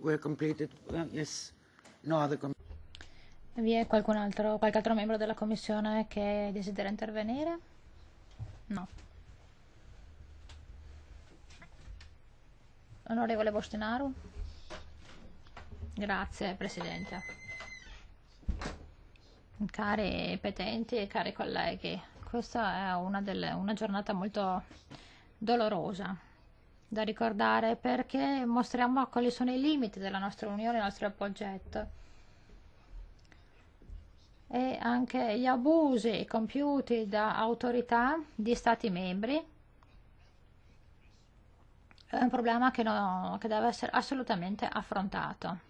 were completed. Uh, yes, no other Vi è qualcun altro, qualche altro membro della commissione che desidera intervenire? No. Onorevole Bostinaru? Grazie Presidente. Cari petenti e cari colleghi, questa è una, delle, una giornata molto dolorosa da ricordare perché mostriamo quali sono i limiti della nostra unione, il nostro progetto e anche gli abusi compiuti da autorità di Stati membri è un problema che, no, che deve essere assolutamente affrontato.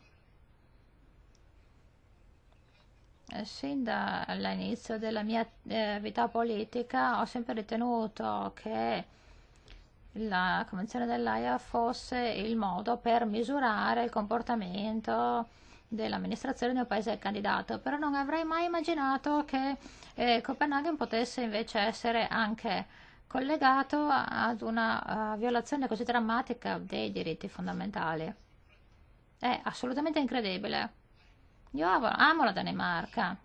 Eh, sin dall'inizio della mia eh, vita politica ho sempre ritenuto che la Convenzione dell'AIA fosse il modo per misurare il comportamento dell'amministrazione di un paese candidato, però non avrei mai immaginato che eh, Copenaghen potesse invece essere anche collegato ad una uh, violazione così drammatica dei diritti fondamentali. È assolutamente incredibile. Io amo, amo la Danimarca,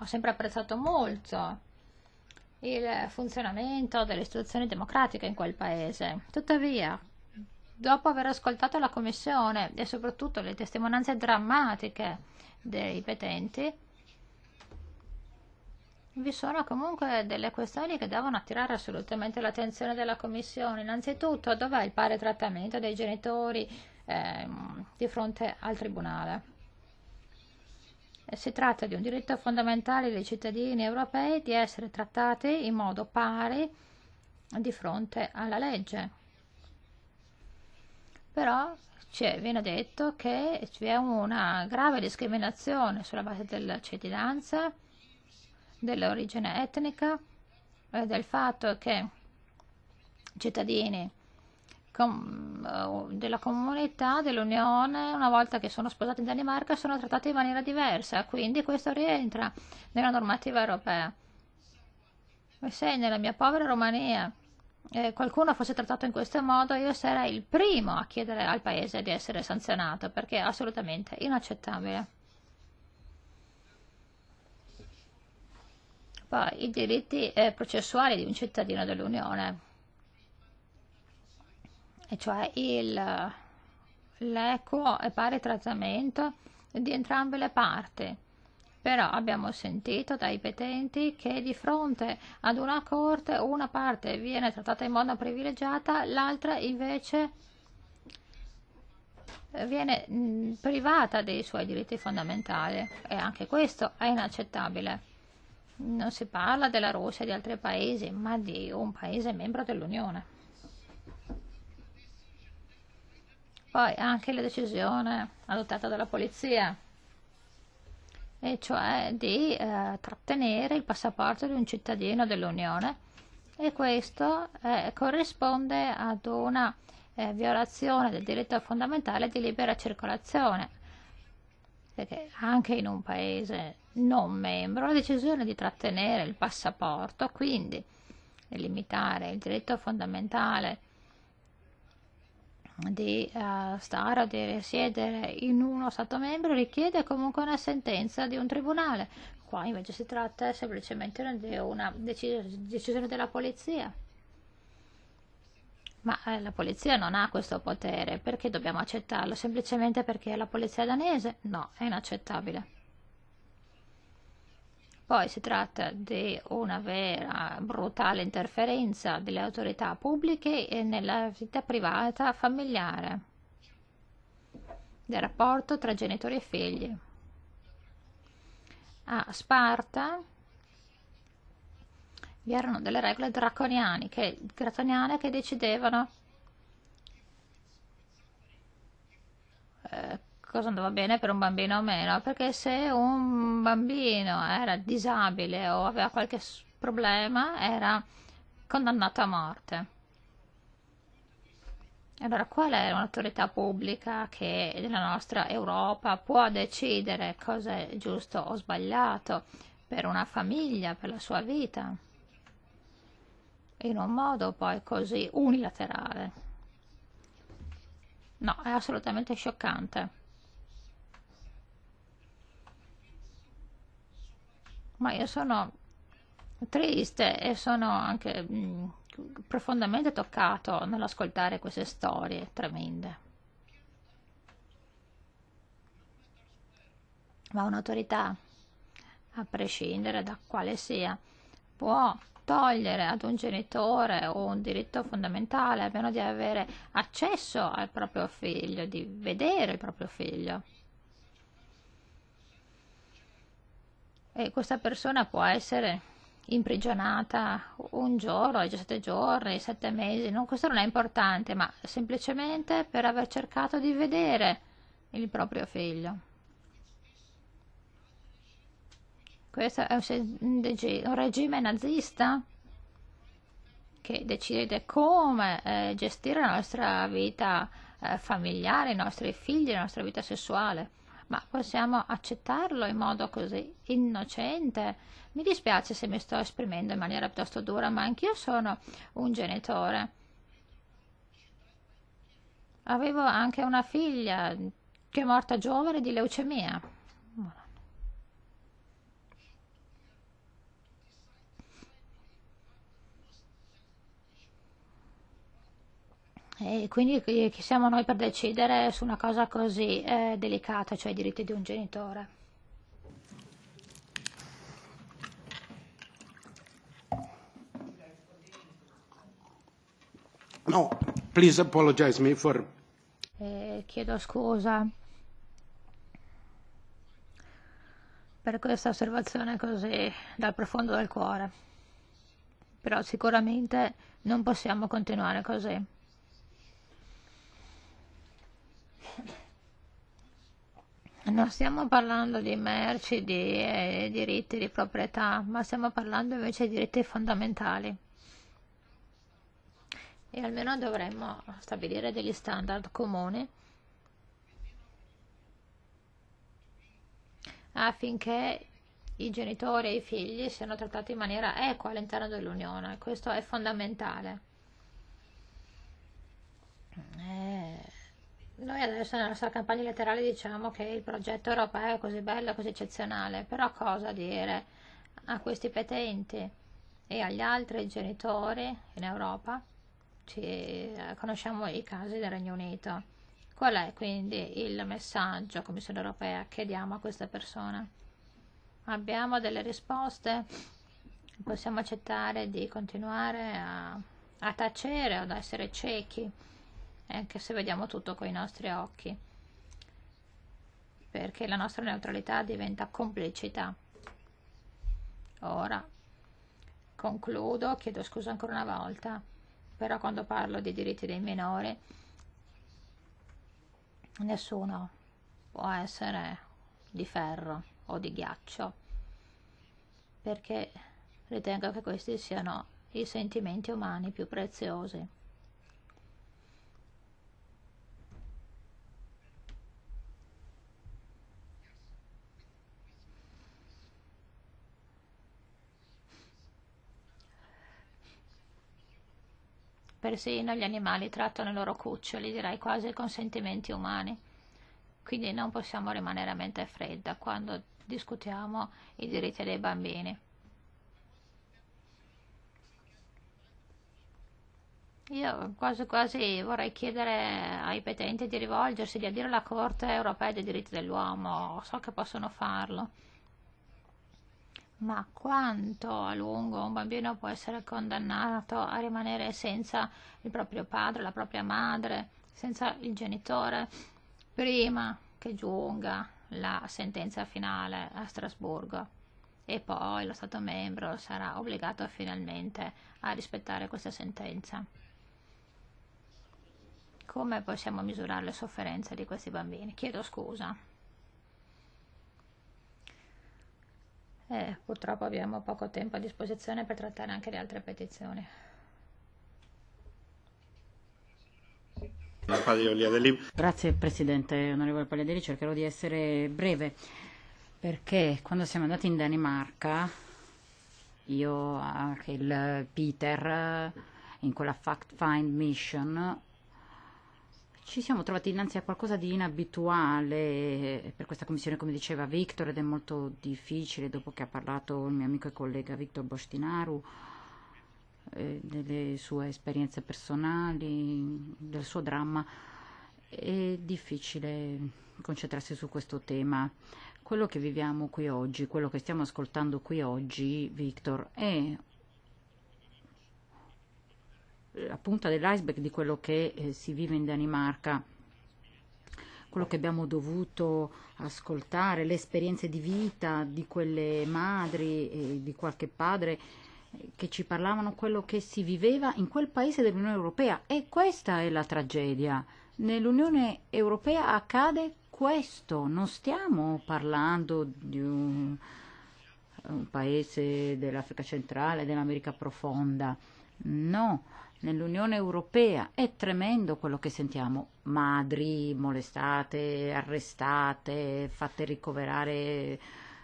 ho sempre apprezzato molto il funzionamento delle istituzioni democratiche in quel paese. Tuttavia, dopo aver ascoltato la Commissione e soprattutto le testimonianze drammatiche dei petenti, vi sono comunque delle questioni che devono attirare assolutamente l'attenzione della Commissione. Innanzitutto, dov'è il pari trattamento dei genitori ehm, di fronte al Tribunale? Eh, si tratta di un diritto fondamentale dei cittadini europei di essere trattati in modo pari di fronte alla legge. Però cioè, viene detto che c'è una grave discriminazione sulla base della cittadinanza, dell'origine etnica, e eh, del fatto che cittadini com eh, della comunità, dell'unione, una volta che sono sposati in Danimarca, sono trattati in maniera diversa, quindi questo rientra nella normativa europea. Se nella mia povera Romania eh, qualcuno fosse trattato in questo modo, io sarei il primo a chiedere al paese di essere sanzionato, perché è assolutamente inaccettabile. Poi i diritti eh, processuali di un cittadino dell'Unione e cioè il l'equo e pari trattamento di entrambe le parti. Però abbiamo sentito dai petenti che di fronte ad una corte una parte viene trattata in modo privilegiata, l'altra invece viene mm, privata dei suoi diritti fondamentali e anche questo è inaccettabile. Non si parla della Russia e di altri paesi, ma di un paese membro dell'Unione. Poi anche la decisione adottata dalla polizia, e cioè di eh, trattenere il passaporto di un cittadino dell'Unione e questo eh, corrisponde ad una eh, violazione del diritto fondamentale di libera circolazione, perché anche in un paese non membro la decisione di trattenere il passaporto, quindi limitare il diritto fondamentale di uh, stare o di risiedere in uno Stato membro richiede comunque una sentenza di un tribunale. Qua invece si tratta semplicemente di una decis decisione della polizia. Ma eh, la polizia non ha questo potere, perché dobbiamo accettarlo? Semplicemente perché è la polizia danese? No, è inaccettabile. Poi si tratta di una vera brutale interferenza delle autorità pubbliche nella vita privata familiare, del rapporto tra genitori e figli. A Sparta vi erano delle regole draconiane che, draconiane che decidevano cosa andava bene per un bambino o meno, perché se un bambino era disabile o aveva qualche problema era condannato a morte. Allora, qual è un'autorità pubblica che nella nostra Europa può decidere cosa è giusto o sbagliato per una famiglia, per la sua vita? In un modo poi così unilaterale. No, è assolutamente scioccante. ma io sono triste e sono anche mh, mm, profondamente toccato nell'ascoltare queste storie tremende. Ma un'autorità, a prescindere da quale sia, può togliere ad un genitore un diritto fondamentale, a di avere accesso al proprio figlio, di vedere il proprio figlio. e questa persona può essere imprigionata un giorno, 17 giorni, 7 mesi, non, questo non è importante, ma semplicemente per aver cercato di vedere il proprio figlio. Questo è un, un regime nazista che decide come eh, gestire la nostra vita eh, familiare, i nostri figli, la nostra vita sessuale ma possiamo accettarlo in modo così innocente. Mi dispiace se mi sto esprimendo in maniera piuttosto dura, ma anch'io sono un genitore. Avevo anche una figlia che è morta giovane di leucemia. Eh, e quindi chi siamo noi per decidere su una cosa così eh, delicata, cioè i diritti di un genitore? No, please apologize me for... Eh, chiedo scusa per questa osservazione così dal profondo del cuore, però sicuramente non possiamo continuare così. non stiamo parlando di merci, di eh, diritti di proprietà, ma stiamo parlando invece di diritti fondamentali. E almeno dovremmo stabilire degli standard comuni affinché i genitori e i figli siano trattati in maniera equa all'interno dell'Unione. Questo è fondamentale. Eh, noi adesso nella nostra campagna letterale diciamo che il progetto europeo è così bello, così eccezionale, però cosa dire a questi petenti e agli altri genitori in Europa? Ci, eh, conosciamo i casi del Regno Unito. Qual è quindi il messaggio, Commissione europea, che diamo a questa persona? Abbiamo delle risposte? Possiamo accettare di continuare a, a tacere o ad essere ciechi? anche se vediamo tutto con i nostri occhi perché la nostra neutralità diventa complicità ora concludo chiedo scusa ancora una volta però quando parlo di diritti dei minori nessuno può essere di ferro o di ghiaccio perché ritengo che questi siano i sentimenti umani più preziosi Persino gli animali trattano i loro cuccioli, direi quasi con sentimenti umani. Quindi non possiamo rimanere a mente fredda quando discutiamo i diritti dei bambini. Io quasi quasi vorrei chiedere ai petenti di rivolgersi, di addire la Corte europea dei diritti dell'uomo, so che possono farlo. Ma quanto a lungo un bambino può essere condannato a rimanere senza il proprio padre, la propria madre, senza il genitore, prima che giunga la sentenza finale a Strasburgo e poi lo Stato membro sarà obbligato finalmente a rispettare questa sentenza. Come possiamo misurare le sofferenze di questi bambini? Chiedo scusa. e eh, purtroppo abbiamo poco tempo a disposizione per trattare anche le altre petizioni. Grazie Presidente, onorevole Pagliadelli, cercherò di essere breve perché quando siamo andati in Danimarca io anche il Peter in quella fact find mission ci siamo trovati innanzi a qualcosa di inabituale eh, per questa commissione, come diceva Victor, ed è molto difficile dopo che ha parlato il mio amico e collega Victor Bostinaru eh, delle sue esperienze personali, del suo dramma, è difficile concentrarsi su questo tema. Quello che viviamo qui oggi, quello che stiamo ascoltando qui oggi, Victor, è la eh, punta dell'iceberg di quello che eh, si vive in Danimarca, quello che abbiamo dovuto ascoltare, le esperienze di vita di quelle madri e di qualche padre eh, che ci parlavano quello che si viveva in quel paese dell'Unione Europea e questa è la tragedia. Nell'Unione Europea accade questo, non stiamo parlando di un, un paese dell'Africa centrale, dell'America profonda, no, nell'Unione Europea. È tremendo quello che sentiamo. Madri molestate, arrestate, fatte ricoverare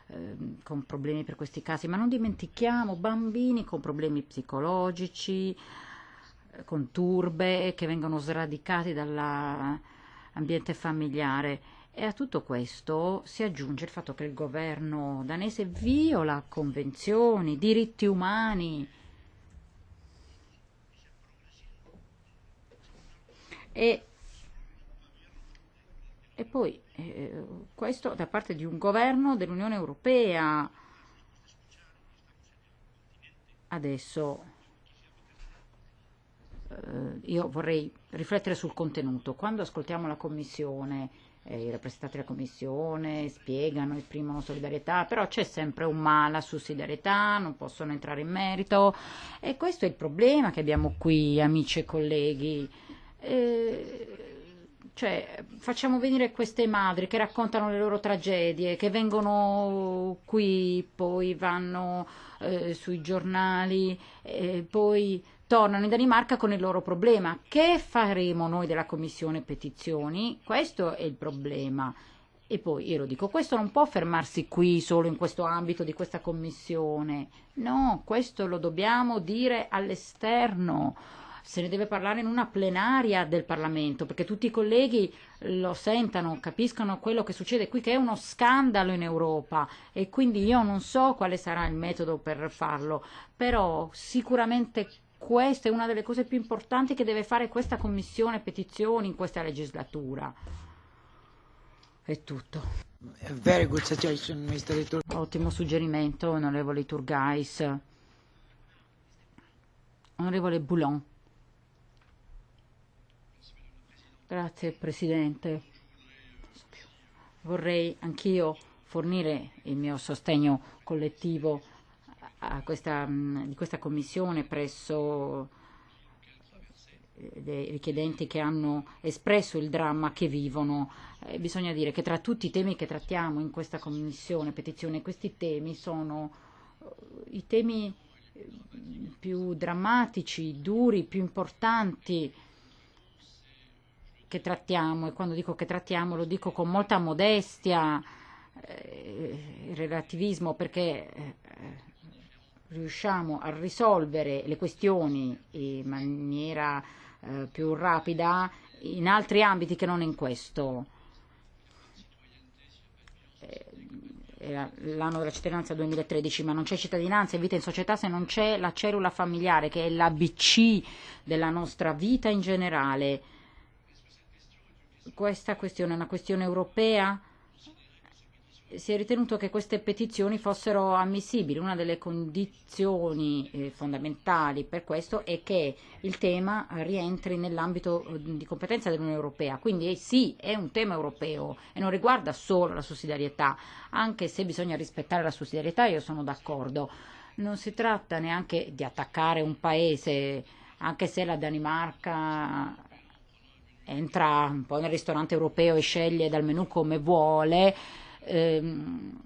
ehm, con problemi per questi casi, ma non dimentichiamo bambini con problemi psicologici, eh, con turbe che vengono sradicati dall'ambiente familiare. E a tutto questo si aggiunge il fatto che il governo danese viola convenzioni, diritti umani, E, e poi eh, questo da parte di un governo dell'Unione Europea adesso eh, io vorrei riflettere sul contenuto. Quando ascoltiamo la Commissione, eh, i rappresentanti della Commissione spiegano, esprimono solidarietà, però c'è sempre un ma alla sussidiarietà, non possono entrare in merito e questo è il problema che abbiamo qui, amici e colleghi cioè, facciamo venire queste madri che raccontano le loro tragedie, che vengono qui, poi vanno eh, sui giornali, eh, poi tornano in Danimarca con il loro problema. Che faremo noi della Commissione Petizioni? Questo è il problema. E poi io lo dico, questo non può fermarsi qui solo in questo ambito di questa commissione. No, questo lo dobbiamo dire all'esterno se ne deve parlare in una plenaria del Parlamento, perché tutti i colleghi lo sentano, capiscono quello che succede qui, che è uno scandalo in Europa e quindi io non so quale sarà il metodo per farlo, però sicuramente questa è una delle cose più importanti che deve fare questa Commissione petizioni in questa legislatura. È tutto. Ottimo suggerimento, onorevole Turgais. Onorevole Boulon. Grazie Presidente. Vorrei anch'io fornire il mio sostegno collettivo a questa, mm, di questa Commissione presso eh, dei richiedenti che hanno espresso il dramma che vivono. Eh, bisogna dire che tra tutti i temi che trattiamo in questa commissione, petizione, questi temi sono eh, i temi eh, più drammatici, duri, più importanti che trattiamo e quando dico che trattiamo lo dico con molta modestia, eh, relativismo perché eh, riusciamo a risolvere le questioni in maniera eh, più rapida in altri ambiti che non in questo. Eh, l'anno della cittadinanza 2013, ma non c'è cittadinanza e vita in società se non c'è la cellula familiare, che è l'ABC della nostra vita in generale questa questione è una questione europea? si è ritenuto che queste petizioni fossero ammissibili. Una delle condizioni eh, fondamentali per questo è che il tema rientri nell'ambito eh, di competenza dell'Unione Europea. Quindi eh, sì, è un tema europeo e non riguarda solo la sussidiarietà, anche se bisogna rispettare la sussidiarietà, io sono d'accordo. Non si tratta neanche di attaccare un paese, anche se la Danimarca entra un po' nel ristorante europeo e sceglie dal menù come vuole, ehm,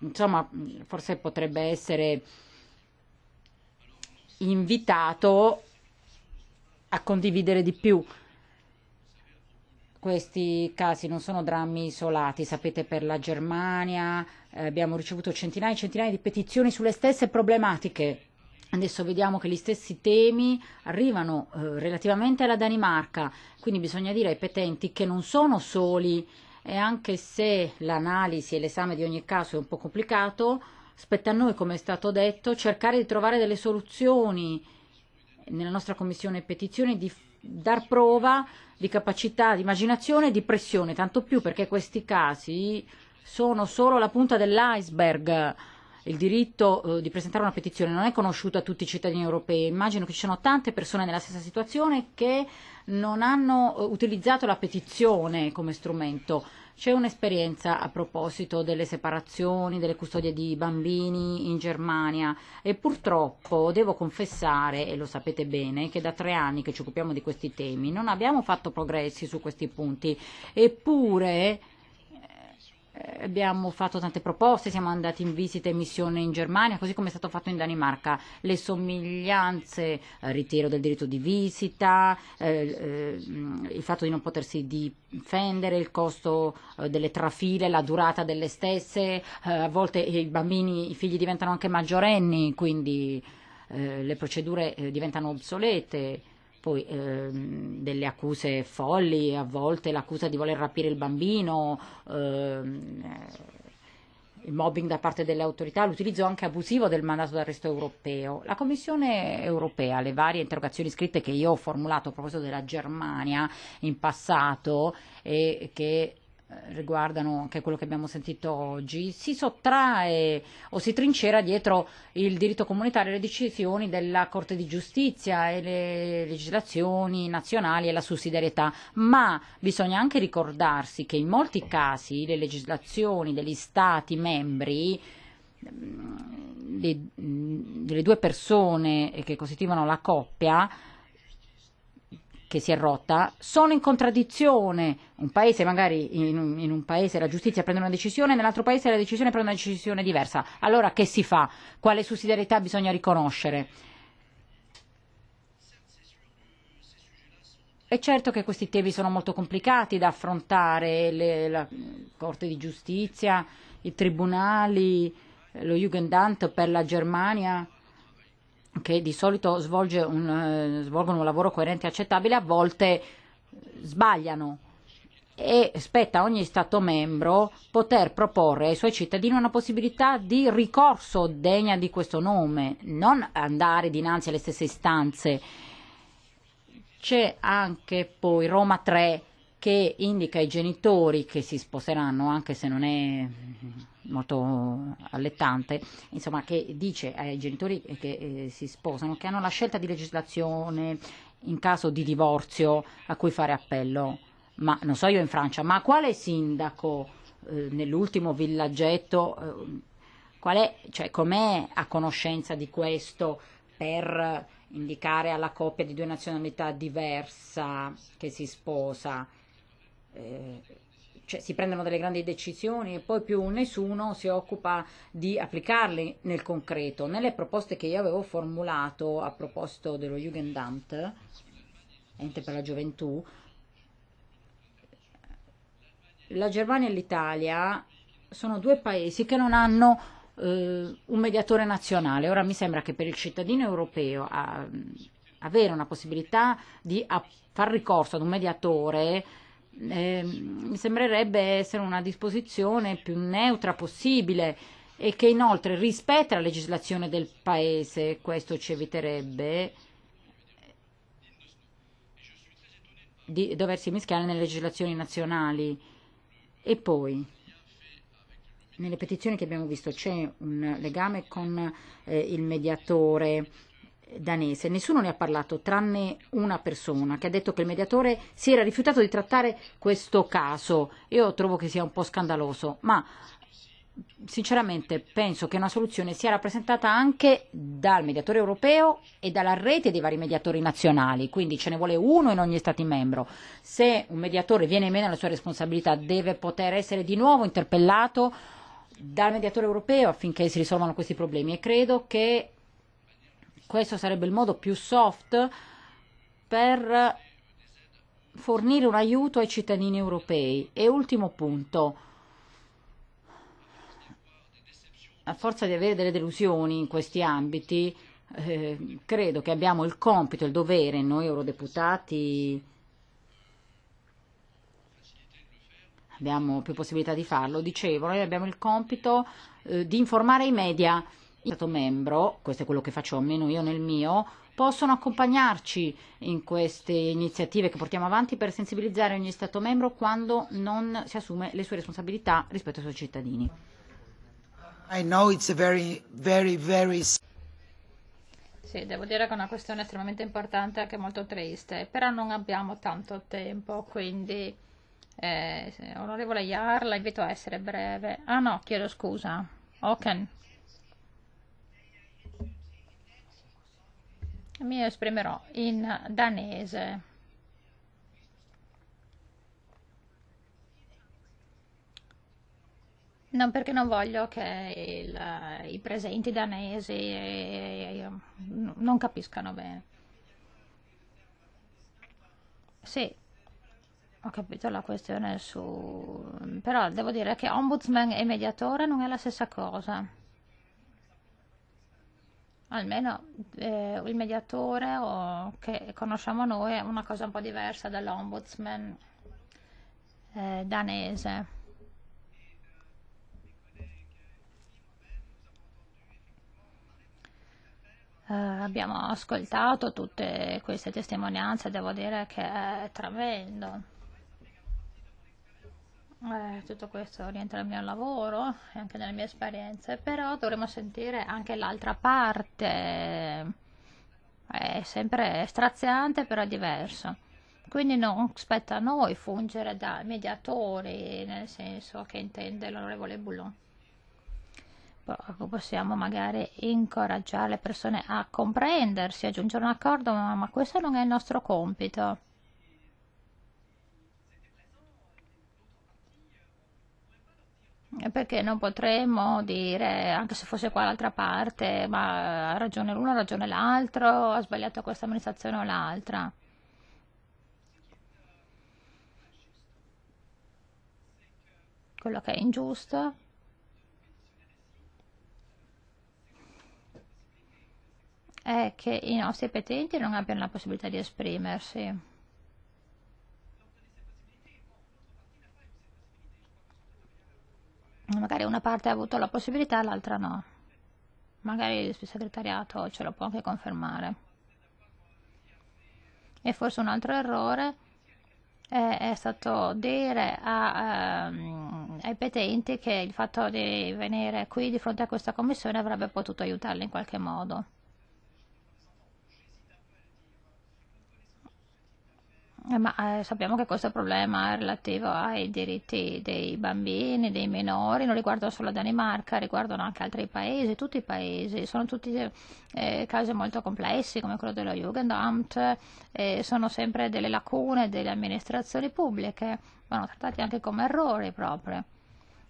insomma forse potrebbe essere invitato a condividere di più. Questi casi non sono drammi isolati, sapete per la Germania eh, abbiamo ricevuto centinaia e centinaia di petizioni sulle stesse problematiche Adesso vediamo che gli stessi temi arrivano eh, relativamente alla Danimarca, quindi bisogna dire ai petenti che non sono soli e anche se l'analisi e l'esame di ogni caso è un po' complicato, spetta a noi, come è stato detto, cercare di trovare delle soluzioni nella nostra commissione petizioni di dar prova di capacità, di immaginazione e di pressione, tanto più perché questi casi sono solo la punta dell'iceberg il diritto eh, di presentare una petizione non è conosciuto a tutti i cittadini europei. Immagino che ci siano tante persone nella stessa situazione che non hanno eh, utilizzato la petizione come strumento. C'è un'esperienza a proposito delle separazioni, delle custodie di bambini in Germania e purtroppo devo confessare, e lo sapete bene, che da tre anni che ci occupiamo di questi temi non abbiamo fatto progressi su questi punti, eppure eh, abbiamo fatto tante proposte, siamo andati in visita e missione in Germania, così come è stato fatto in Danimarca. Le somiglianze, il eh, ritiro del diritto di visita, eh, eh, il fatto di non potersi difendere, il costo eh, delle trafile, la durata delle stesse, eh, a volte i bambini, i figli diventano anche maggiorenni, quindi le procedure diventano obsolete poi ehm, delle accuse folli, a volte l'accusa di voler rapire il bambino, ehm, eh, il mobbing da parte delle autorità, l'utilizzo anche abusivo del mandato d'arresto europeo. La Commissione europea, le varie interrogazioni scritte che io ho formulato a proposito della Germania in passato e che eh, riguardano anche quello che abbiamo sentito oggi, si sottrae o si trincera dietro il diritto comunitario le decisioni della Corte di Giustizia e le legislazioni nazionali e la sussidiarietà, ma bisogna anche ricordarsi che in molti casi le legislazioni degli Stati membri mm, mm, delle due persone che costituivano la coppia che si è rotta sono in contraddizione. Un paese, magari in, in un paese la giustizia prende una decisione, nell'altro paese la decisione prende una decisione diversa. Allora che si fa? Quale sussidiarietà bisogna riconoscere? È certo che questi temi sono molto complicati da affrontare, le, la Corte di Giustizia, i tribunali, lo Jugendamt per la Germania che di solito svolge un, eh, svolgono un lavoro coerente e accettabile, a volte sbagliano e spetta a ogni Stato membro poter proporre ai suoi cittadini una possibilità di ricorso degna di questo nome, non andare dinanzi alle stesse istanze. C'è anche poi Roma 3 che indica ai genitori che si sposeranno anche se non è molto allettante, insomma, che dice ai genitori che eh, si sposano che hanno la scelta di legislazione in caso di divorzio a cui fare appello. Ma non so io in Francia, ma quale sindaco eh, nell'ultimo villaggetto, eh, cioè, com'è a conoscenza di questo per indicare alla coppia di due nazionalità diversa che si sposa? Eh, cioè si prendono delle grandi decisioni e poi più nessuno si occupa di applicarle nel concreto. Nelle proposte che io avevo formulato a proposito dello Jugendamt, ente per la gioventù, la Germania e l'Italia sono due paesi che non hanno eh, un mediatore nazionale. Ora mi sembra che per il cittadino europeo a, ah, avere una possibilità di a, far ricorso ad un mediatore eh, mi sembrerebbe essere una disposizione più neutra possibile e che inoltre rispetta la legislazione del Paese, questo ci eviterebbe di doversi mischiare nelle legislazioni nazionali. E poi, nelle petizioni che abbiamo visto, c'è un legame con eh, il mediatore danese. Nessuno ne ha parlato, tranne una persona che ha detto che il mediatore si era rifiutato di trattare questo caso. Io trovo che sia un po' scandaloso, ma sinceramente penso che una soluzione sia rappresentata anche dal mediatore europeo e dalla rete dei vari mediatori nazionali, quindi ce ne vuole uno in ogni Stato membro. Se un mediatore viene meno alla sua responsabilità deve poter essere di nuovo interpellato dal mediatore europeo affinché si risolvano questi problemi e credo che questo sarebbe il modo più soft per fornire un aiuto ai cittadini europei. E ultimo punto, a forza di avere delle delusioni in questi ambiti, eh, credo che abbiamo il compito, il dovere, noi eurodeputati abbiamo più possibilità di farlo, dicevo, noi abbiamo il compito eh, di informare i media Stato membro, questo è quello che faccio almeno io nel mio, possono accompagnarci in queste iniziative che portiamo avanti per sensibilizzare ogni Stato membro quando non si assume le sue responsabilità rispetto ai suoi cittadini. Very, very, very... Sì, devo dire che è una questione estremamente importante e anche molto triste, però non abbiamo tanto tempo, quindi eh, onorevole Iar, la invito a essere breve. Ah no, chiedo scusa. Oken. mi esprimerò in danese. Non perché non voglio che il, i presenti danesi eh, non capiscano bene. Sì, ho capito la questione su... però devo dire che ombudsman e mediatore non è la stessa cosa almeno eh, il mediatore o, che conosciamo noi è una cosa un po' diversa dall'ombudsman eh, danese. Eh, abbiamo ascoltato tutte queste testimonianze, devo dire che è tremendo eh, tutto questo rientra nel mio lavoro e anche nelle mie esperienze, però dovremmo sentire anche l'altra parte, è sempre straziante però è diverso. Quindi non spetta a noi fungere da mediatori, nel senso che intende l'onorevole Boulon. Possiamo magari incoraggiare le persone a comprendersi, a giungere a un accordo, ma questo non è il nostro compito perché non potremmo dire, anche se fosse qua l'altra parte, ma ha ragione l'uno, ha ragione l'altro, ha sbagliato questa amministrazione o l'altra. Quello che è ingiusto è che i nostri petenti non abbiano la possibilità di esprimersi. magari una parte ha avuto la possibilità e l'altra no magari il segretariato ce lo può anche confermare e forse un altro errore è, è stato dire a, ehm, ai petenti che il fatto di venire qui di fronte a questa commissione avrebbe potuto aiutarli in qualche modo Eh, ma eh, sappiamo che questo problema è relativo ai diritti dei bambini, dei minori, non riguarda solo la Danimarca, riguardano anche altri paesi, tutti i paesi, sono tutti eh, casi molto complessi come quello dello Jugendamt, eh, sono sempre delle lacune delle amministrazioni pubbliche, vanno trattati anche come errori proprio.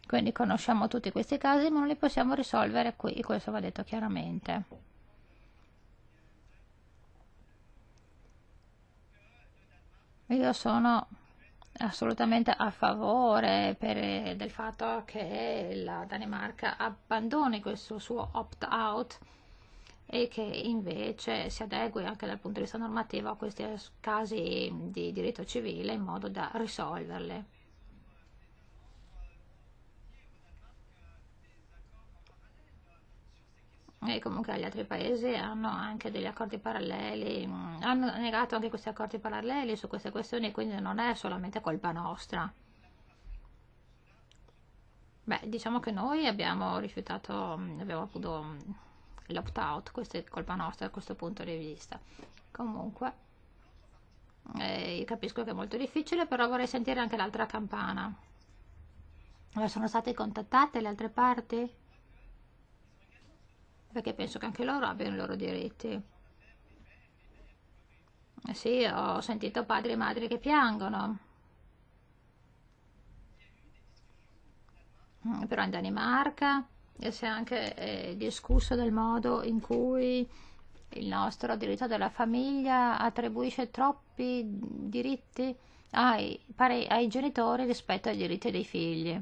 Quindi conosciamo tutti questi casi ma non li possiamo risolvere qui, questo va detto chiaramente. Io sono assolutamente a favore per, del fatto che la Danimarca abbandoni questo suo opt-out e che invece si adegui anche dal punto di vista normativo a questi casi di diritto civile in modo da risolverle. e comunque gli altri paesi hanno anche degli accordi paralleli, mm, hanno negato anche questi accordi paralleli su queste questioni, quindi non è solamente colpa nostra. Beh, diciamo che noi abbiamo rifiutato, mm, abbiamo avuto mm, l'opt-out, questa è colpa nostra da questo punto di vista. Comunque, eh, capisco che è molto difficile, però vorrei sentire anche l'altra campana. Eh, sono state contattate le altre parti? perché penso che anche loro abbiano i loro diritti eh sì ho sentito padri e madri che piangono mm, però in Danimarca si è anche eh, discusso del modo in cui il nostro diritto della famiglia attribuisce troppi diritti ai, ai genitori rispetto ai diritti dei figli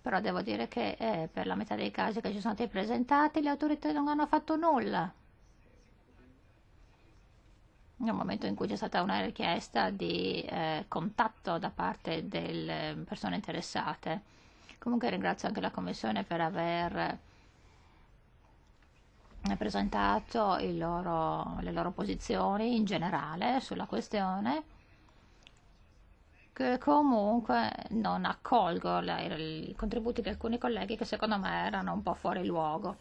però devo dire che eh, per la metà dei casi che ci sono stati presentati le autorità non hanno fatto nulla. Nel momento in cui c'è stata una richiesta di eh, contatto da parte delle eh, persone interessate. Comunque ringrazio anche la Commissione per aver eh, presentato loro, le loro posizioni in generale sulla questione eh, comunque non accolgo la, i contributi di alcuni colleghi che secondo me erano un po' fuori luogo.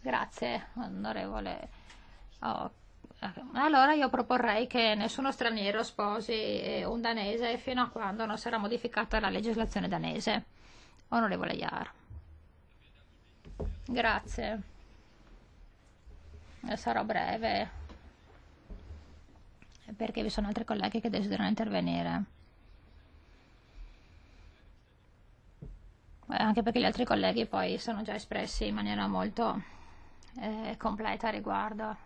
Grazie, onorevole. Oh, allora io proporrei che nessuno straniero sposi eh, un danese fino a quando non sarà modificata la legislazione danese. Onorevole Iar. Grazie. Eh, sarò breve perché vi sono altri colleghi che desiderano intervenire. anche perché gli altri colleghi poi sono già espressi in maniera molto eh, completa a riguardo.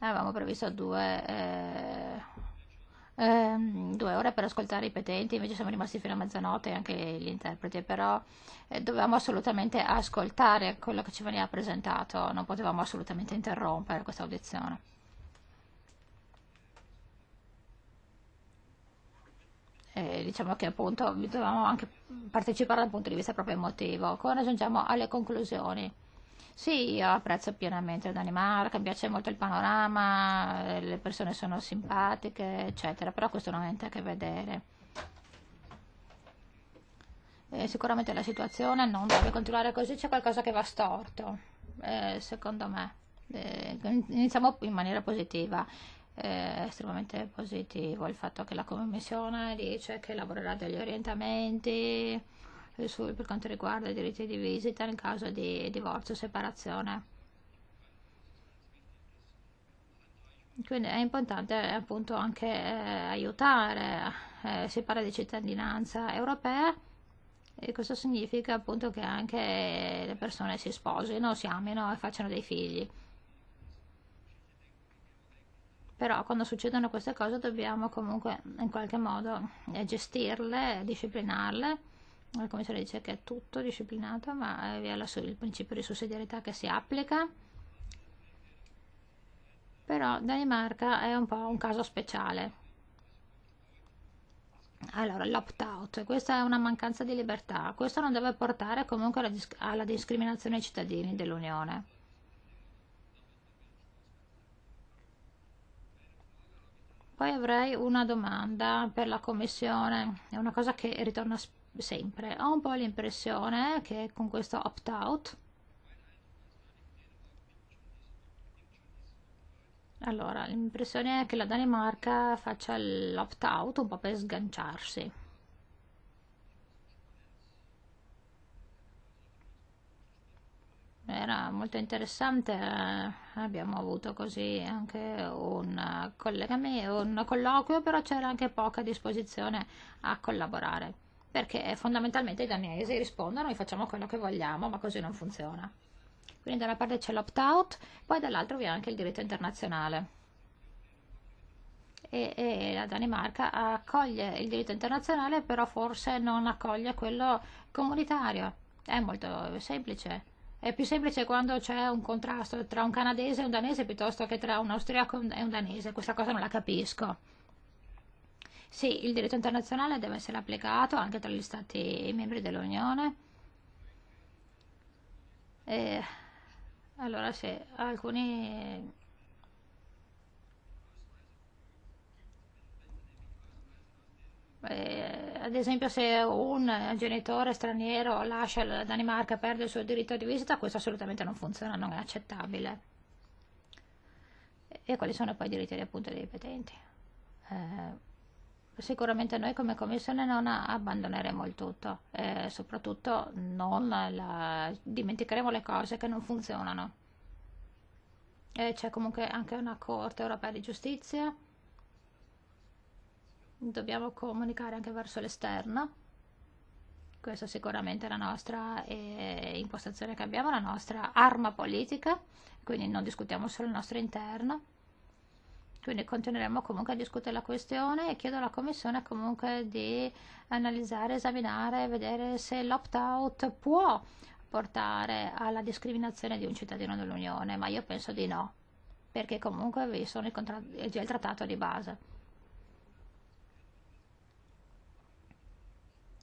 Avevamo previsto due, eh, eh, due ore per ascoltare i petenti, invece siamo rimasti fino a mezzanotte anche gli interpreti, però eh, dovevamo assolutamente ascoltare quello che ci veniva presentato, non potevamo assolutamente interrompere questa audizione. eh, diciamo che appunto dovevamo anche partecipare dal punto di vista proprio emotivo. Come raggiungiamo alle conclusioni? Sì, io apprezzo pienamente Danimarca, mi piace molto il panorama, le persone sono simpatiche, eccetera, però questo non ha niente a che vedere. E sicuramente la situazione non deve continuare così, c'è qualcosa che va storto, eh, secondo me. Eh, iniziamo in maniera positiva eh, estremamente positivo il fatto che la Commissione dice che lavorerà degli orientamenti eh, sul, per quanto riguarda i diritti di visita in caso di divorzio o separazione. Quindi è importante appunto anche eh, aiutare, eh, si parla di cittadinanza europea e questo significa appunto che anche le persone si sposino, si amino e facciano dei figli però quando succedono queste cose dobbiamo comunque in qualche modo eh, gestirle, disciplinarle, la eh, commissione dice che è tutto disciplinato, ma eh, vi è la, il principio di sussidiarietà che si applica, però Danimarca è un po' un caso speciale. Allora, l'opt-out, questa è una mancanza di libertà, questo non deve portare comunque alla, alla discriminazione dei cittadini dell'Unione Poi avrei una domanda per la commissione, è una cosa che ritorna sempre. Ho un po' l'impressione che con questo opt-out Allora, l'impressione è che la Danimarca faccia l'opt-out un po' per sganciarsi. era molto interessante eh, abbiamo avuto così anche un eh, collegamento un colloquio però c'era anche poca disposizione a collaborare perché fondamentalmente i danesi rispondono e facciamo quello che vogliamo ma così non funziona quindi da una parte c'è l'opt out poi dall'altra vi è anche il diritto internazionale e, e, la Danimarca accoglie il diritto internazionale però forse non accoglie quello comunitario è molto semplice è più semplice quando c'è un contrasto tra un canadese e un danese piuttosto che tra un austriaco e un danese. Questa cosa non la capisco. Sì, il diritto internazionale deve essere applicato anche tra gli stati membri dell'Unione. E eh, allora sì, alcuni Eh, ad esempio se un genitore straniero lascia la Danimarca e perde il suo diritto di visita, questo assolutamente non funziona, non è accettabile. E quali sono poi i diritti appunto dei petenti? Eh, sicuramente noi come Commissione non abbandoneremo il tutto e soprattutto non la, dimenticheremo le cose che non funzionano. E c'è comunque anche una Corte europea di giustizia dobbiamo comunicare anche verso l'esterno questa sicuramente è la nostra eh, impostazione che abbiamo, la nostra arma politica, quindi non discutiamo solo il nostro interno, quindi continueremo comunque a discutere la questione e chiedo alla Commissione comunque di analizzare, esaminare, vedere se l'opt-out può portare alla discriminazione di un cittadino dell'Unione, ma io penso di no, perché comunque vi sono il, già il trattato di base.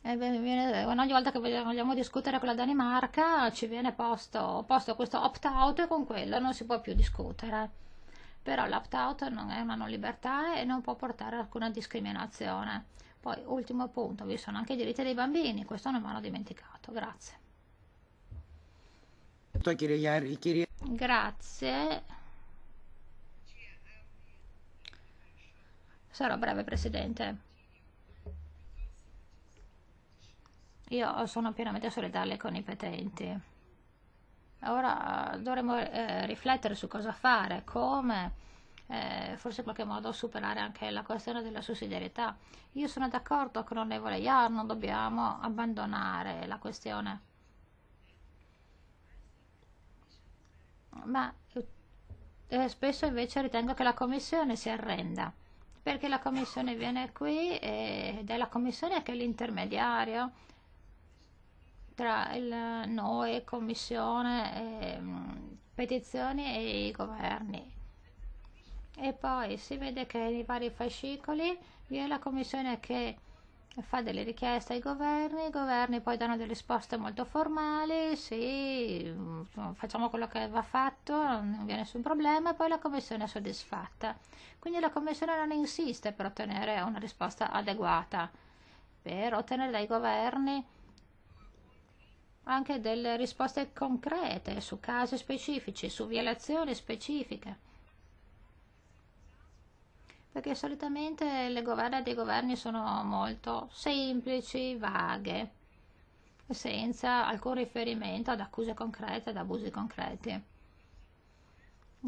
ogni volta che vogliamo discutere con la Danimarca ci viene posto, posto questo opt-out e con quello non si può più discutere. Però l'opt-out non è una non libertà e non può portare a alcuna discriminazione. Poi, ultimo punto, vi sono anche i diritti dei bambini, questo non me l'ho dimenticato. Grazie. Grazie. Sarò breve, Presidente io sono pienamente solidale con i petenti. Ora eh, dovremmo eh, riflettere su cosa fare, come, eh, forse in qualche modo superare anche la questione della sussidiarietà. Io sono d'accordo con l'onorevole Iar, non dobbiamo abbandonare la questione. Ma eh, spesso invece ritengo che la Commissione si arrenda, perché la Commissione viene qui eh, ed è la Commissione che è l'intermediario tra il, noi, commissione, e, ehm, mh, petizioni e i governi. E poi si vede che nei vari fascicoli vi è la commissione che fa delle richieste ai governi, i governi poi danno delle risposte molto formali, sì, mm, facciamo quello che va fatto, non vi è nessun problema, poi la commissione è soddisfatta. Quindi la commissione non insiste per ottenere una risposta adeguata, per ottenere dai governi anche delle risposte concrete su casi specifici, su violazioni specifiche. Perché solitamente le governa dei governi sono molto semplici, vaghe, senza alcun riferimento ad accuse concrete, ad abusi concreti.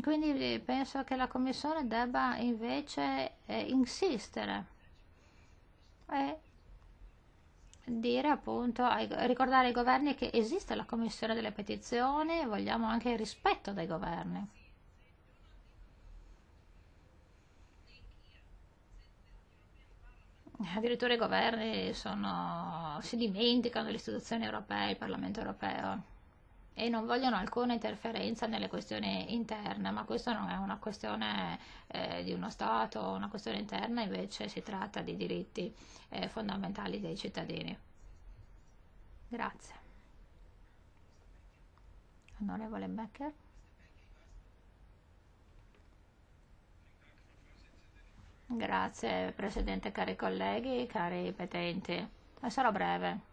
Quindi penso che la Commissione debba invece eh, insistere e dire appunto, ricordare ai governi che esiste la commissione delle petizioni e vogliamo anche il rispetto dei governi. Addirittura i governi sono, si dimenticano delle istituzioni europee, il Parlamento europeo e non vogliono alcuna interferenza nelle questioni interne, ma questa non è una questione eh, di uno Stato, una questione interna, invece si tratta di diritti eh, fondamentali dei cittadini. Grazie. Onorevole Becker. Grazie Presidente, cari colleghi, cari petenti. Sarò breve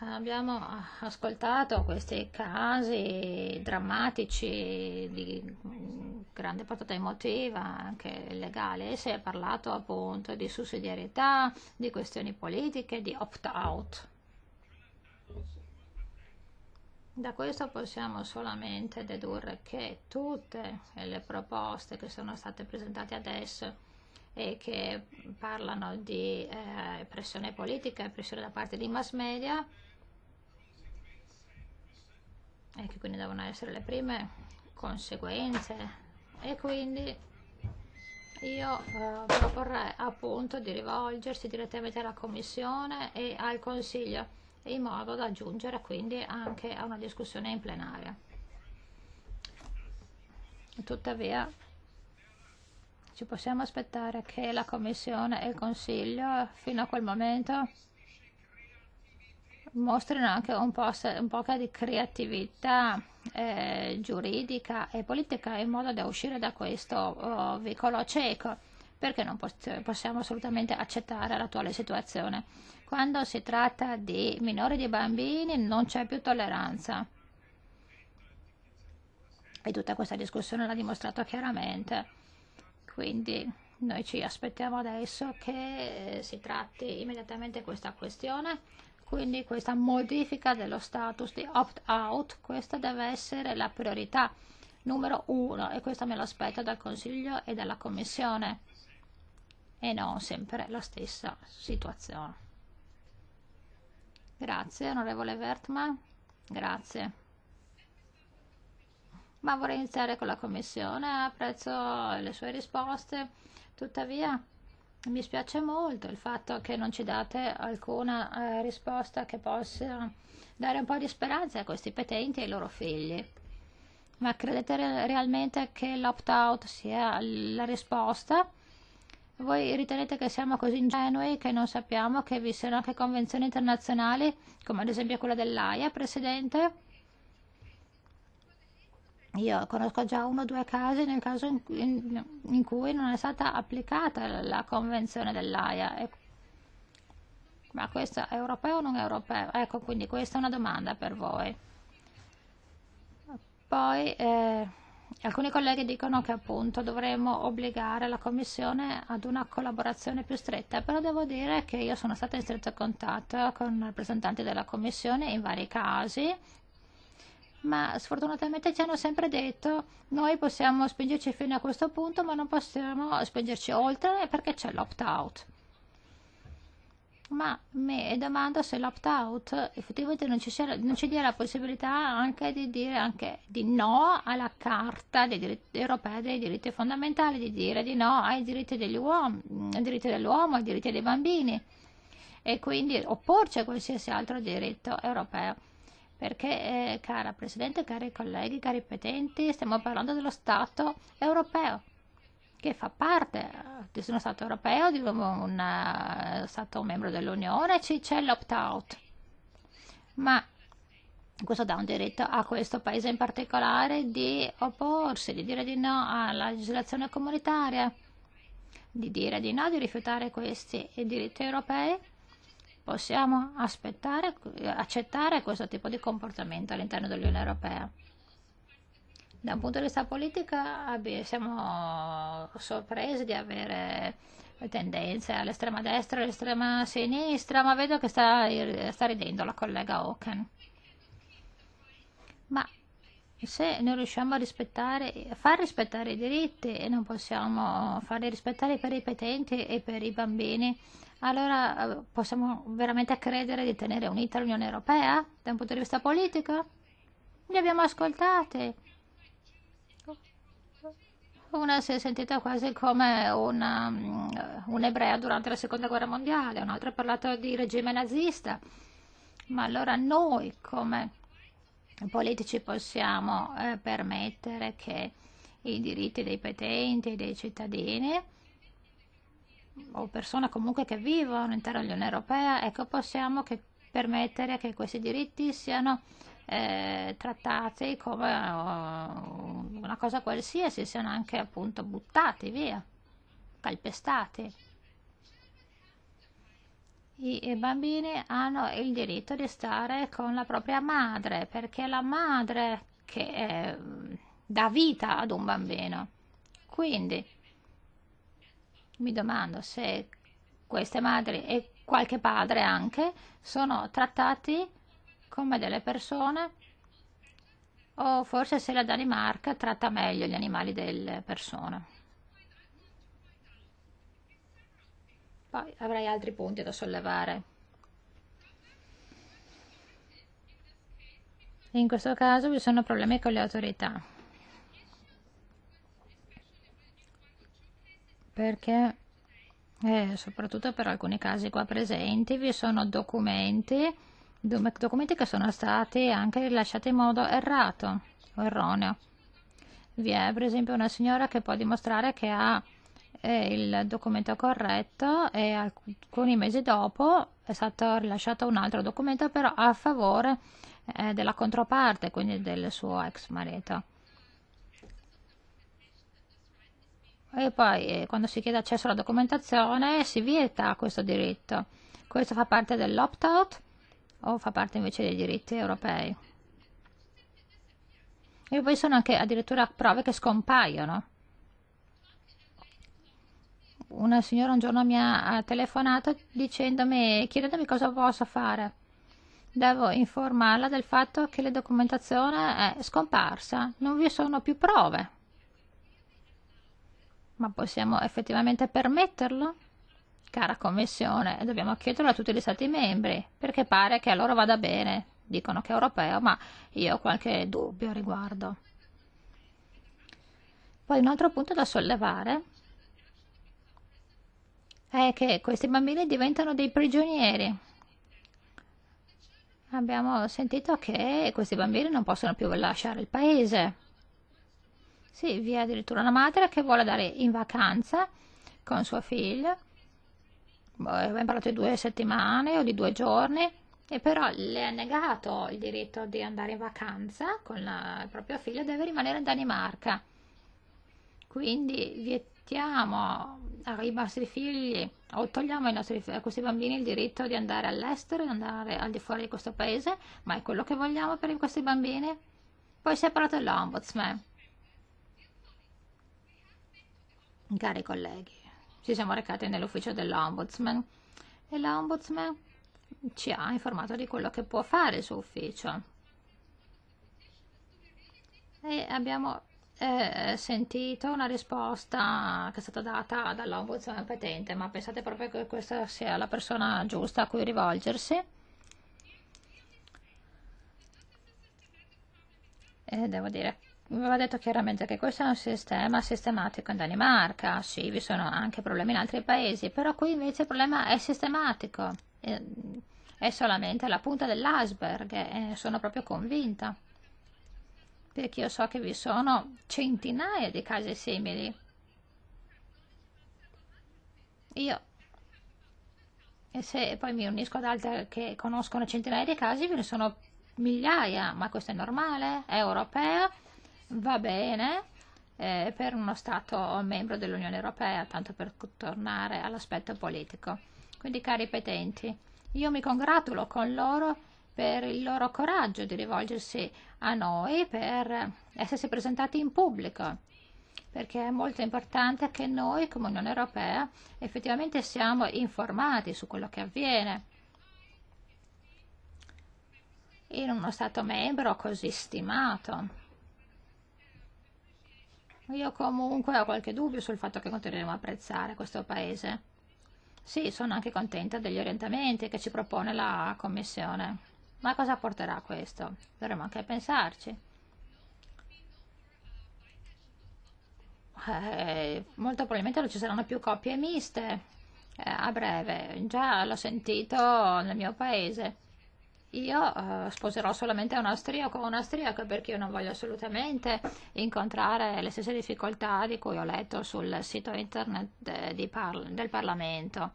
abbiamo ascoltato questi casi drammatici di grande portata emotiva, anche legale, si è parlato appunto di sussidiarietà, di questioni politiche, di opt-out. Da questo possiamo solamente dedurre che tutte le proposte che sono state presentate adesso e che parlano di eh, pressione politica e pressione da parte di mass media e che quindi devono essere le prime conseguenze e quindi io eh, proporrei appunto di rivolgersi direttamente alla commissione e al consiglio in modo da giungere quindi anche a una discussione in plenaria tuttavia ci possiamo aspettare che la commissione e il consiglio fino a quel momento mostrino anche un po', un po di creatività eh, giuridica e politica in modo da uscire da questo oh, vicolo cieco perché non possiamo assolutamente accettare l'attuale situazione. Quando si tratta di minori e di bambini non c'è più tolleranza e tutta questa discussione l'ha dimostrato chiaramente. Quindi noi ci aspettiamo adesso che eh, si tratti immediatamente questa questione quindi questa modifica dello status di opt-out, questa deve essere la priorità numero uno e questo me lo aspetto dal Consiglio e dalla Commissione e non sempre la stessa situazione. Grazie onorevole Vertma, grazie. Ma vorrei iniziare con la Commissione, apprezzo le sue risposte, tuttavia mi spiace molto il fatto che non ci date alcuna eh, risposta che possa dare un po' di speranza a questi petenti e ai loro figli. Ma credete re realmente che l'opt-out sia la risposta? Voi ritenete che siamo così ingenui che non sappiamo che vi siano anche convenzioni internazionali, come ad esempio quella dell'AIA, Presidente? Io conosco già uno o due casi nel caso in, in, in cui non è stata applicata la convenzione dell'AIA. E, ma questo è europeo o non europeo? Ecco, quindi questa è una domanda per voi. Poi eh, alcuni colleghi dicono che appunto dovremmo obbligare la Commissione ad una collaborazione più stretta, però devo dire che io sono stata in stretto contatto con rappresentanti della Commissione in vari casi, ma sfortunatamente ci hanno sempre detto noi possiamo spingerci fino a questo punto ma non possiamo spingerci oltre perché c'è l'opt-out ma mi domando se l'opt-out effettivamente non ci, sia, non ci dia la possibilità anche di dire anche di no alla carta dei diritti, europea dei diritti fondamentali, di dire di no ai diritti, degli uom, ai diritti dell'uomo, ai diritti dei bambini e quindi opporci a qualsiasi altro diritto europeo perché, eh, cara Presidente, cari colleghi, cari petenti, stiamo parlando dello Stato europeo, che fa parte eh, di uno Stato europeo, di un eh, Stato membro dell'Unione, c'è l'opt-out. Ma questo dà un diritto a questo paese in particolare di opporsi, di dire di no alla legislazione comunitaria, di dire di no, di rifiutare questi diritti europei possiamo accettare questo tipo di comportamento all'interno dell'Unione Europea. Da un punto di vista politico siamo sorpresi di avere tendenze all'estrema destra e all'estrema sinistra, ma vedo che sta, sta ridendo la collega Hawken. Ma se non riusciamo a rispettare, a far rispettare i diritti e non possiamo farli rispettare per i petenti e per i bambini, allora eh, possiamo veramente credere di tenere unita l'Unione Europea da un punto di vista politico? Li abbiamo ascoltati. Una si è sentita quasi come una, mm, ebreo durante la seconda guerra mondiale, un'altra ha parlato di regime nazista. Ma allora noi come politici possiamo eh, permettere che i diritti dei petenti dei cittadini o persona comunque che vivono all'interno dell'Unione Europea, ecco, possiamo che permettere che questi diritti siano eh, trattati come uh, una cosa qualsiasi, siano anche appunto buttati via, calpestati. I, I bambini hanno il diritto di stare con la propria madre, perché è la madre che eh, dà vita ad un bambino. Quindi mi domando se queste madri e qualche padre anche sono trattati come delle persone o forse se la Danimarca tratta meglio gli animali delle persone. Poi avrei altri punti da sollevare. In questo caso vi sono problemi con le autorità. perché eh, soprattutto per alcuni casi qua presenti vi sono documenti, documenti che sono stati anche rilasciati in modo errato o erroneo. Vi è per esempio una signora che può dimostrare che ha eh, il documento corretto e alcuni mesi dopo è stato rilasciato un altro documento però a favore eh, della controparte, quindi del suo ex marito e poi eh, quando si chiede accesso alla documentazione si vieta questo diritto. Questo fa parte dell'opt-out o fa parte invece dei diritti europei? E poi sono anche addirittura prove che scompaiono. Una signora un giorno mi ha telefonato dicendomi, chiedendomi cosa posso fare. Devo informarla del fatto che la documentazione è scomparsa, non vi sono più prove. Ma possiamo effettivamente permetterlo? Cara Commissione, dobbiamo chiederlo a tutti gli Stati membri, perché pare che a loro vada bene. Dicono che è europeo, ma io ho qualche dubbio a riguardo. Poi un altro punto da sollevare è che questi bambini diventano dei prigionieri. Abbiamo sentito che questi bambini non possono più lasciare il paese sì, vi è addirittura una madre che vuole andare in vacanza con sua figlia. Boh, abbiamo parlato di due settimane o di due giorni, e però le ha negato il diritto di andare in vacanza con la, il proprio figlio, deve rimanere in Danimarca. Quindi vietiamo ai nostri figli o togliamo nostri, a questi bambini il diritto di andare all'estero, di andare al di fuori di questo paese, ma è quello che vogliamo per questi bambini? Poi si è parlato dell'ombudsman Cari colleghi, ci siamo recati nell'ufficio dell'Ombudsman e l'Ombudsman ci ha informato di quello che può fare il suo ufficio. E abbiamo eh, sentito una risposta che è stata data dall'Ombudsman petente, ma pensate proprio che questa sia la persona giusta a cui rivolgersi? E devo dire aveva detto chiaramente che questo è un sistema sistematico in Danimarca, sì, vi sono anche problemi in altri paesi, però qui invece il problema è sistematico, è solamente la punta dell'iceberg e sono proprio convinta, perché io so che vi sono centinaia di casi simili. Io e se poi mi unisco ad altri che conoscono centinaia di casi, ve ne sono migliaia, ma questo è normale, è europeo va bene eh, per uno Stato membro dell'Unione Europea, tanto per tornare all'aspetto politico. Quindi cari petenti, io mi congratulo con loro per il loro coraggio di rivolgersi a noi, per essersi presentati in pubblico, perché è molto importante che noi come Unione Europea effettivamente siamo informati su quello che avviene. In uno Stato membro così stimato io comunque ho qualche dubbio sul fatto che continueremo a apprezzare questo paese. Sì, sono anche contenta degli orientamenti che ci propone la Commissione. Ma cosa porterà questo? Dovremmo anche pensarci. Eh, molto probabilmente non ci saranno più coppie miste eh, a breve. Già l'ho sentito nel mio paese io eh, sposerò solamente un austriaco o un austriaco perché io non voglio assolutamente incontrare le stesse difficoltà di cui ho letto sul sito internet par del Parlamento.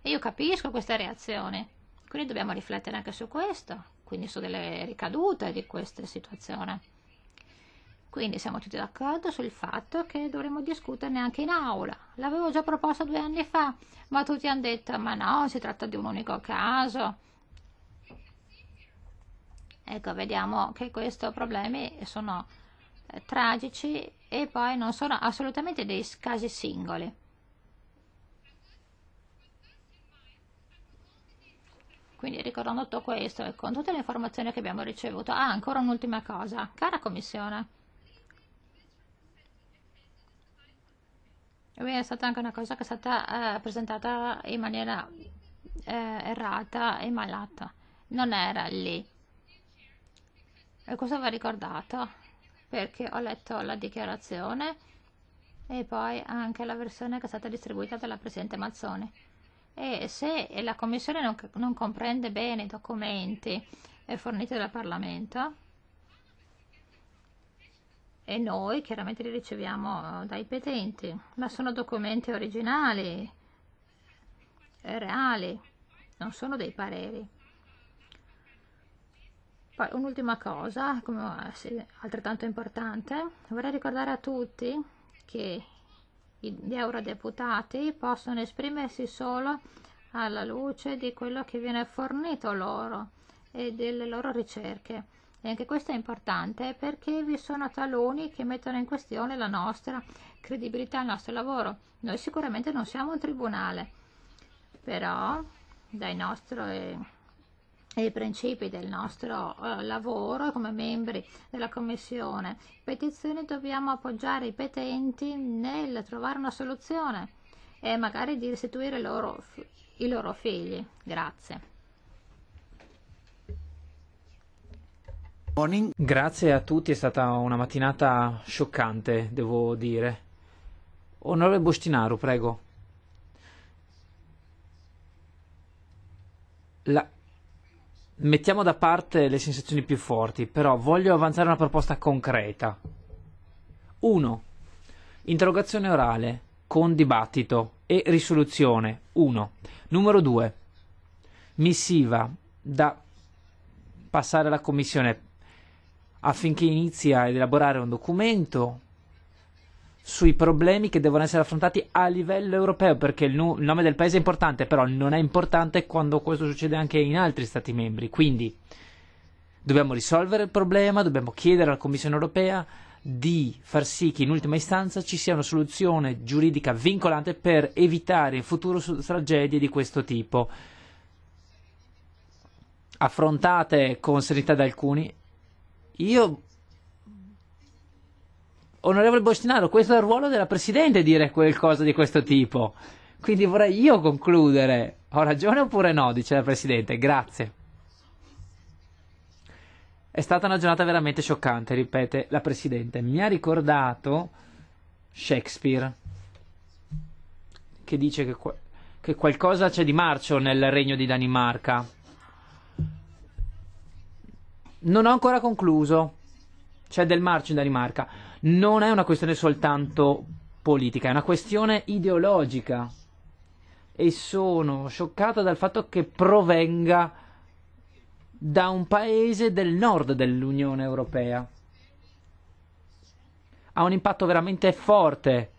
E io capisco queste reazioni, quindi dobbiamo riflettere anche su questo, quindi su delle ricadute di questa situazione. Quindi siamo tutti d'accordo sul fatto che dovremmo discuterne anche in aula. L'avevo già proposta due anni fa, ma tutti hanno detto ma no, si tratta di un unico caso ecco vediamo che questi problemi sono eh, tragici e poi non sono assolutamente dei casi singoli quindi ricordando tutto questo e con tutte le informazioni che abbiamo ricevuto ah ancora un'ultima cosa cara commissione è stata anche una cosa che è stata eh, presentata in maniera eh, errata e malata non era lì e questo va ricordato perché ho letto la dichiarazione e poi anche la versione che è stata distribuita dalla Presidente Mazzoni. E se la Commissione non, non comprende bene i documenti forniti dal Parlamento, e noi chiaramente li riceviamo eh, dai petenti, ma sono documenti originali, reali, non sono dei pareri. Poi un'ultima cosa, come, ah, sì, altrettanto importante, vorrei ricordare a tutti che gli eurodeputati possono esprimersi solo alla luce di quello che viene fornito loro e delle loro ricerche. E anche questo è importante perché vi sono taluni che mettono in questione la nostra credibilità, il nostro lavoro. Noi sicuramente non siamo un tribunale, però dai nostri e i principi del nostro eh, lavoro come membri della commissione petizioni dobbiamo appoggiare i petenti nel trovare una soluzione e magari di restituire loro, i loro figli. Grazie. Grazie a tutti, è stata una mattinata scioccante, devo dire. Onorevole Bostinaru, prego. La mettiamo da parte le sensazioni più forti, però voglio avanzare una proposta concreta. 1. Interrogazione orale con dibattito e risoluzione. 1. Numero 2. Missiva da passare alla Commissione affinché inizi a elaborare un documento sui problemi che devono essere affrontati a livello europeo, perché il, nu- il, nome del paese è importante, però non è importante quando questo succede anche in altri Stati membri. Quindi dobbiamo risolvere il problema, dobbiamo chiedere alla Commissione europea di far sì che in ultima istanza ci sia una soluzione giuridica vincolante per evitare in futuro tragedie di questo tipo, affrontate con serietà da alcuni. Io onorevole Bostinaro, questo è il ruolo della Presidente dire qualcosa di questo tipo. Quindi vorrei io concludere. Ho ragione oppure no, dice la Presidente. Grazie. È stata una giornata veramente scioccante, ripete la Presidente. Mi ha ricordato Shakespeare, che dice che, qu che qualcosa c'è di marcio nel regno di Danimarca. Non ho ancora concluso. C'è del marcio in Danimarca non è una questione soltanto politica, è una questione ideologica. E sono scioccata dal fatto che provenga da un paese del nord dell'Unione Europea. Ha un impatto veramente forte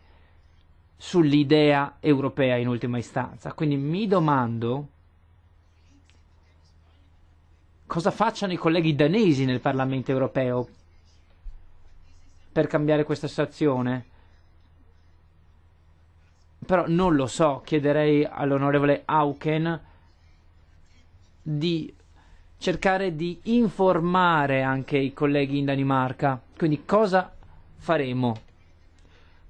sull'idea europea in ultima istanza. Quindi mi domando cosa facciano i colleghi danesi nel Parlamento europeo per cambiare questa situazione. Però non lo so, chiederei all'onorevole Auken di cercare di informare anche i colleghi in Danimarca. Quindi cosa faremo?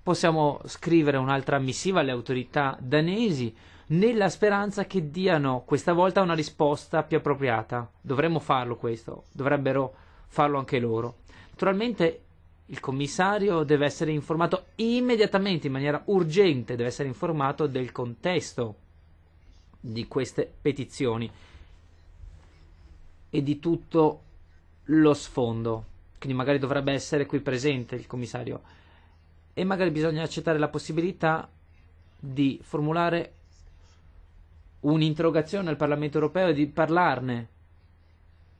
Possiamo scrivere un'altra missiva alle autorità danesi nella speranza che diano questa volta una risposta più appropriata. Dovremmo farlo questo, dovrebbero farlo anche loro. Naturalmente il commissario deve essere informato immediatamente, in maniera urgente, deve essere informato del contesto di queste petizioni e di tutto lo sfondo. Quindi magari dovrebbe essere qui presente il commissario e magari bisogna accettare la possibilità di formulare un'interrogazione al Parlamento europeo e di parlarne,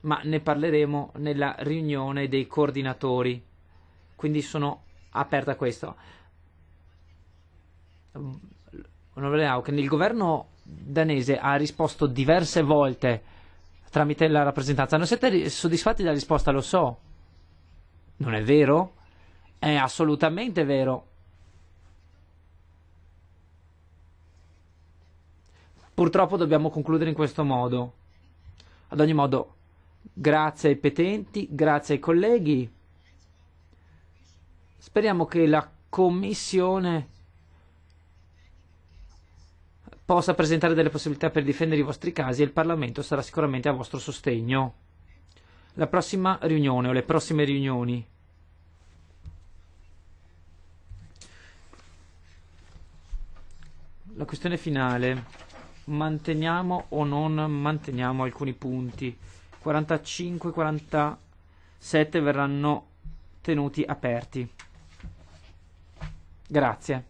ma ne parleremo nella riunione dei coordinatori quindi sono aperto a questo. Onorevole Hauken, il governo danese ha risposto diverse volte tramite la rappresentanza. Non siete soddisfatti della risposta, lo so. Non è vero? È assolutamente vero. Purtroppo dobbiamo concludere in questo modo. Ad ogni modo, grazie ai petenti, grazie ai colleghi. Speriamo che la Commissione possa presentare delle possibilità per difendere i vostri casi e il Parlamento sarà sicuramente a vostro sostegno. La prossima riunione o le prossime riunioni. La questione finale. Manteniamo o non manteniamo alcuni punti? 45-47 e verranno tenuti aperti. Grazie.